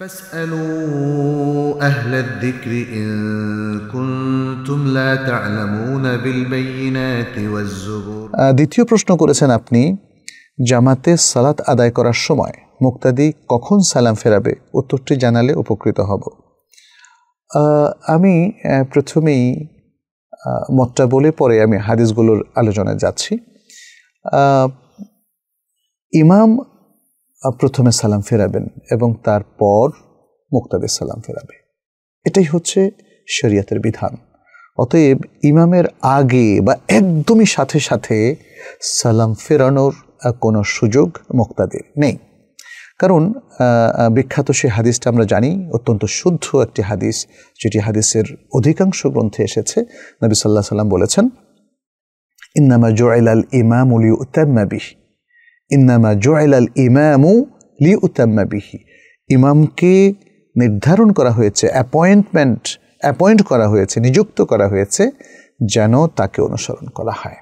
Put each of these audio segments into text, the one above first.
فاسألوا أهل الذكر إن كنتم لا تعلمون بالبينات والزبور দ্বিতীয় প্রশ্ন করেছেন আপনি জামাতে সালাত আদায় করার সময় মুক্তাদি কখন সালাম ফেরাবে উত্তরটি জানালে উপকৃত হব আমি প্রথমেই মতটা বলে পরে আমি হাদিসগুলোর আলোচনায় যাচ্ছি ইমাম প্রথমে সালাম ফেরাবেন এবং তারপর মুক্তাদে সালাম ফেরাবে এটাই হচ্ছে শরিয়াতের বিধান অতএব ইমামের আগে বা একদমই সাথে সাথে সালাম ফেরানোর কোনো সুযোগ মোক্তাদের নেই কারণ বিখ্যাত সে হাদিসটা আমরা জানি অত্যন্ত শুদ্ধ একটি হাদিস যেটি হাদিসের অধিকাংশ গ্রন্থে এসেছে নবী সাল্লাহ সাল্লাম বলেছেন ইন্নামা জোয়াইল ইমাম উলি উত্তাম্মাবিহ ইন্নামা জয়লাল ইমামু লি উত্তাম্মা বিহি ইমামকে নির্ধারণ করা হয়েছে অ্যাপয়েন্টমেন্ট অ্যাপয়েন্ট করা হয়েছে নিযুক্ত করা হয়েছে যেন তাকে অনুসরণ করা হয়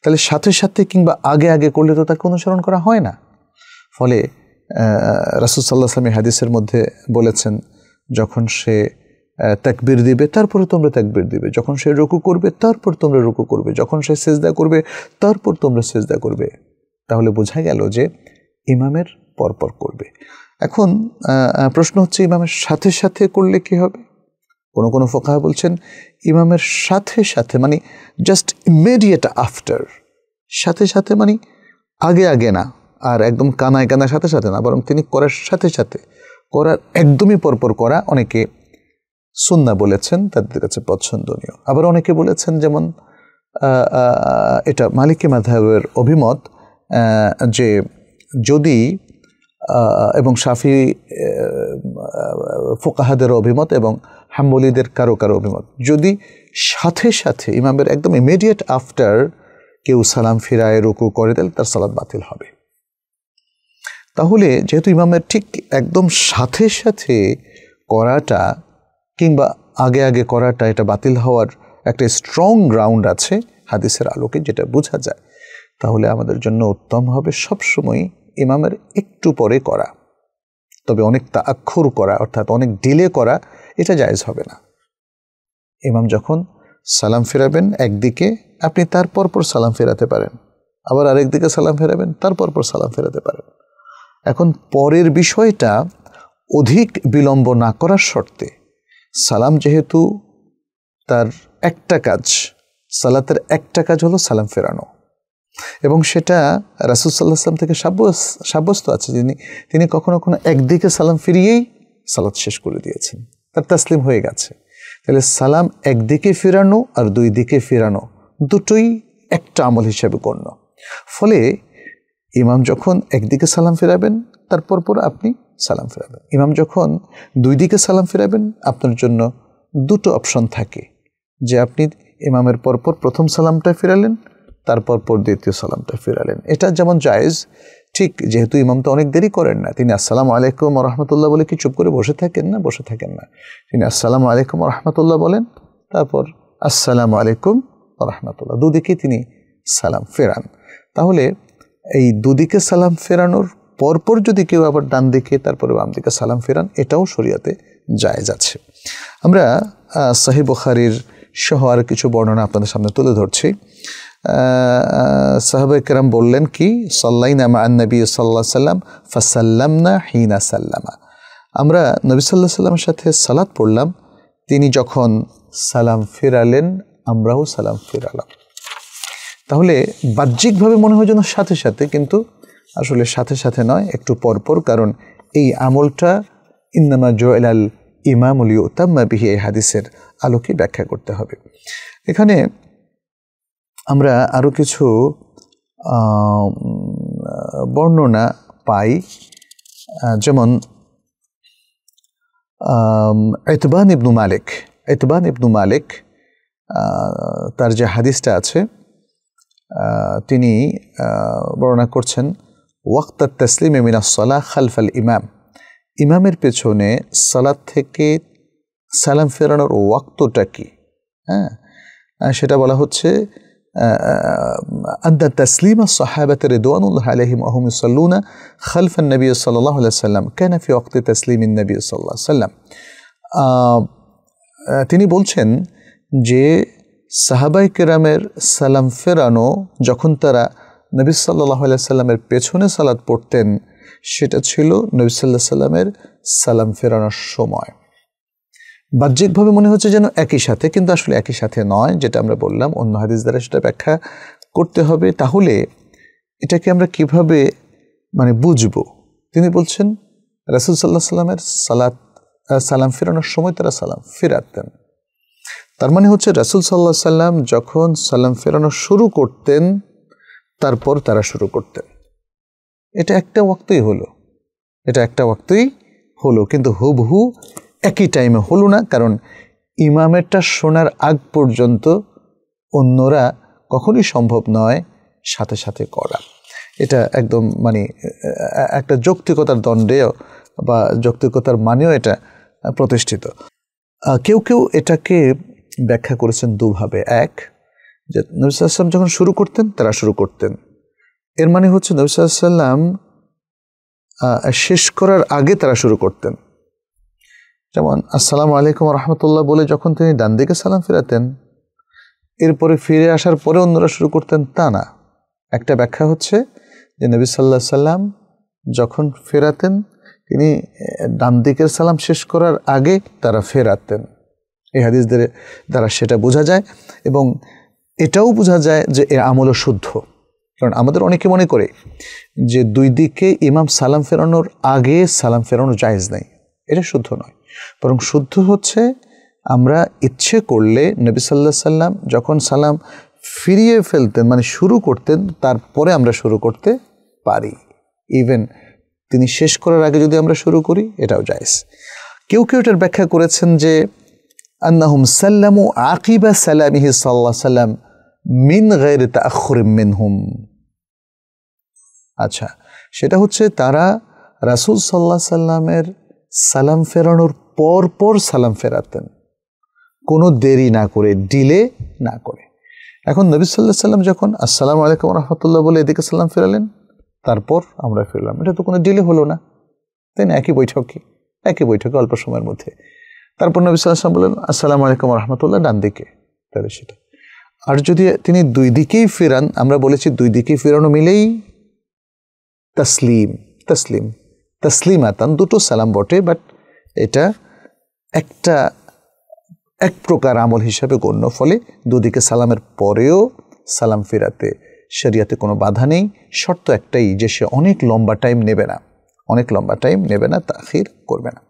তাহলে সাথে সাথে কিংবা আগে আগে করলে তো তাকে অনুসরণ করা হয় না ফলে রাসুল সাল্লাহ সালামী হাদিসের মধ্যে বলেছেন যখন সে তাকবির দিবে তারপরে তোমরা তাকবির দিবে যখন সে রুকু করবে তারপর তোমরা রুকু করবে যখন সে সেজদা করবে তারপর তোমরা সেজদা করবে তাহলে বোঝা গেল যে ইমামের পরপর করবে এখন প্রশ্ন হচ্ছে ইমামের সাথে সাথে করলে কি হবে কোনো কোনো ফোকাহ বলছেন ইমামের সাথে সাথে মানে জাস্ট ইমিডিয়েট আফটার সাথে সাথে মানে আগে আগে না আর একদম কানায় কানায় সাথে সাথে না বরং তিনি করার সাথে সাথে করার একদমই পরপর করা অনেকে সুন্না বলেছেন তাদের কাছে পছন্দনীয় আবার অনেকে বলেছেন যেমন এটা মালিকী মাধবের অভিমত যে যদি এবং সাফি ফোকাহাদের অভিমত এবং হাম্বলিদের কারো কারো অভিমত যদি সাথে সাথে ইমামের একদম ইমিডিয়েট আফটার কেউ সালাম ফিরায় রুকু করে দেয় তার সালাদ বাতিল হবে তাহলে যেহেতু ইমামের ঠিক একদম সাথে সাথে করাটা কিংবা আগে আগে করাটা এটা বাতিল হওয়ার একটা স্ট্রং গ্রাউন্ড আছে হাদিসের আলোকে যেটা বোঝা যায় তাহলে আমাদের জন্য উত্তম হবে সবসময় ইমামের একটু পরে করা তবে অনেক তা আক্ষর করা অর্থাৎ অনেক ডিলে করা এটা জায়জ হবে না ইমাম যখন সালাম ফেরাবেন একদিকে আপনি তার পরপর সালাম ফেরাতে পারেন আবার আরেকদিকে সালাম ফেরাবেন তার পরপর সালাম ফেরাতে পারেন এখন পরের বিষয়টা অধিক বিলম্ব না করার শর্তে সালাম যেহেতু তার একটা কাজ সালাতের একটা কাজ হলো সালাম ফেরানো এবং সেটা রাসুল সাল্লাহ সাল্লাম থেকে সাব্যস্ত সাব্যস্ত আছে যিনি তিনি কখনো কখনো একদিকে সালাম ফিরিয়েই সালাদ শেষ করে দিয়েছেন তার তাসলিম হয়ে গেছে তাহলে সালাম একদিকে ফেরানো আর দুই দিকে ফেরানো দুটোই একটা আমল হিসাবে গণ্য ফলে ইমাম যখন একদিকে সালাম ফেরাবেন তারপর পর আপনি সালাম ফেরাবেন ইমাম যখন দুই দিকে সালাম ফেরাবেন আপনার জন্য দুটো অপশন থাকে যে আপনি ইমামের পরপর প্রথম সালামটা ফেরালেন তারপর পর দ্বিতীয় সালামটা ফিরালেন এটা যেমন জায়েজ ঠিক যেহেতু ইমাম তো অনেক দেরি করেন না তিনি আসসালাম আলাইকুম রহমতুল্লাহ বলে কি চুপ করে বসে থাকেন না বসে থাকেন না তিনি আসসালাম আলাইকুম রহমতুল্লাহ বলেন তারপর আসসালামু আলাইকুম রহমতুল্লাহ দুদিকে তিনি সালাম ফেরান তাহলে এই দুদিকে সালাম ফেরানোর পরপর যদি কেউ আবার ডান দিকে তারপরে বাম দিকে সালাম ফেরান এটাও শরিয়াতে জায়েজ আছে আমরা সাহেব বখারির সহ আর কিছু বর্ণনা আপনাদের সামনে তুলে ধরছি সাহাবে কেরাম বললেন কি সাল্লাইনা মা আন্নবী সাল্লা সাল্লাম না হিনা সাল্লামা আমরা নবী সাল্লাহ সাল্লামের সাথে সালাত পড়লাম তিনি যখন সালাম ফেরালেন আমরাও সালাম ফেরালাম তাহলে বাহ্যিকভাবে মনে হয় যেন সাথে সাথে কিন্তু আসলে সাথে সাথে নয় একটু পরপর কারণ এই আমলটা ইন্নামা জয়াল ইমাম ইউতাম্মা বিহি এই হাদিসের আলোকে ব্যাখ্যা করতে হবে এখানে আমরা আরও কিছু বর্ণনা পাই যেমন এতবান ইবনু মালিক এতবান ইবনু মালিক তার যে হাদিসটা আছে তিনি বর্ণনা করছেন ওয়াক্তার তসলিম এমিনা সলাহ খালফাল ইমাম ইমামের পেছনে সালাদ থেকে সালাম ফেরানোর ওয়াক্তটা কি হ্যাঁ সেটা বলা হচ্ছে أدى تسليم الصحابة رضوان الله عليهم وهم يصلون خلف النبي صلى الله عليه وسلم كان في وقت تسليم النبي صلى الله عليه وسلم তিনি বলছেন যে সাহাবাই কেরামের সালাম ফেরানো যখন তারা নবী সাল্লাহ সাল্লামের পেছনে সালাদ পড়তেন সেটা ছিল নবী সাল্লাহ সাল্লামের সালাম ফেরানোর সময় বাহ্যিকভাবে মনে হচ্ছে যেন একই সাথে কিন্তু আসলে একই সাথে নয় যেটা আমরা বললাম অন্য হাদিস দ্বারা সেটা ব্যাখ্যা করতে হবে তাহলে এটাকে আমরা কিভাবে মানে বুঝব তিনি বলছেন রাসুল সাল্লাহ সাল্লামের সালাত সালাম ফেরানোর সময় তারা সালাম ফেরাতেন তার মানে হচ্ছে রাসুল সাল্লাহ সাল্লাম যখন সালাম ফেরানো শুরু করতেন তারপর তারা শুরু করতেন এটা একটা ওয়াক্তই হলো এটা একটা ওয়াক্তই হলো কিন্তু হুবহু একই টাইমে হলো না কারণ ইমামেরটা শোনার আগ পর্যন্ত অন্যরা কখনই সম্ভব নয় সাথে সাথে করা এটা একদম মানে একটা যৌক্তিকতার দণ্ডেও বা যৌক্তিকতার মানেও এটা প্রতিষ্ঠিত কেউ কেউ এটাকে ব্যাখ্যা করেছেন দুভাবে এক যে নবিসাল্লাম যখন শুরু করতেন তারা শুরু করতেন এর মানে হচ্ছে নবিসাল্লাম শেষ করার আগে তারা শুরু করতেন যেমন আসসালামু আলাইকুম রহমতুল্লাহ বলে যখন তিনি ডান দিকে সালাম ফেরাতেন এরপরে ফিরে আসার পরে অন্যরা শুরু করতেন তা না একটা ব্যাখ্যা হচ্ছে যে নবী সাল্লাহ সাল্লাম যখন ফেরাতেন তিনি ডান দিকের সালাম শেষ করার আগে তারা ফেরাতেন এই হাদিসদের দ্বারা সেটা বোঝা যায় এবং এটাও বোঝা যায় যে এ আমলও শুদ্ধ কারণ আমাদের অনেকে মনে করে যে দুই দিকে ইমাম সালাম ফেরানোর আগে সালাম ফেরানো জায়েজ নাই এটা শুদ্ধ নয় বরং শুদ্ধ হচ্ছে আমরা ইচ্ছে করলে নবী সাল্লাহ সাল্লাম যখন সালাম ফিরিয়ে ফেলতেন মানে শুরু করতেন তারপরে আমরা শুরু করতে পারি ইভেন তিনি শেষ করার আগে যদি আমরা শুরু করি এটাও যাইস কেউ কেউ এটার ব্যাখ্যা করেছেন যে আন্নাহুম ও আকিবা ইহি সাল্লাহ সাল্লাম মিন গের মিন হুম আচ্ছা সেটা হচ্ছে তারা রাসুল সাল্লাহ সাল্লামের সালাম ফেরানোর পরপর সালাম ফেরাতেন কোনো দেরি না করে ডিলে না করে এখন নবী সাল্লাহ সাল্লাম যখন আসসালাম আলাইকুম রহমতুল্লাহ বলে এদিকে সালাম ফেরালেন তারপর আমরা ফিরলাম এটা তো কোনো ডিলে হলো না তাই না একই বৈঠকে একই বৈঠকে অল্প সময়ের মধ্যে তারপর নবী সাল্লাম বললেন আসসালামু আলাইকুম রহমতুল্লাহ ডান দিকে তাহলে সেটা আর যদি তিনি দুই দিকেই ফেরান আমরা বলেছি দুই দিকেই ফেরানো মিলেই তসলিম তসলিম আতান দুটো সালাম বটে বাট এটা একটা এক প্রকার আমল হিসাবে গণ্য ফলে দুদিকে সালামের পরেও সালাম ফেরাতে শরিয়াতে কোনো বাধা নেই শর্ত একটাই যে সে অনেক লম্বা টাইম নেবে না অনেক লম্বা টাইম নেবে না তাখির করবে না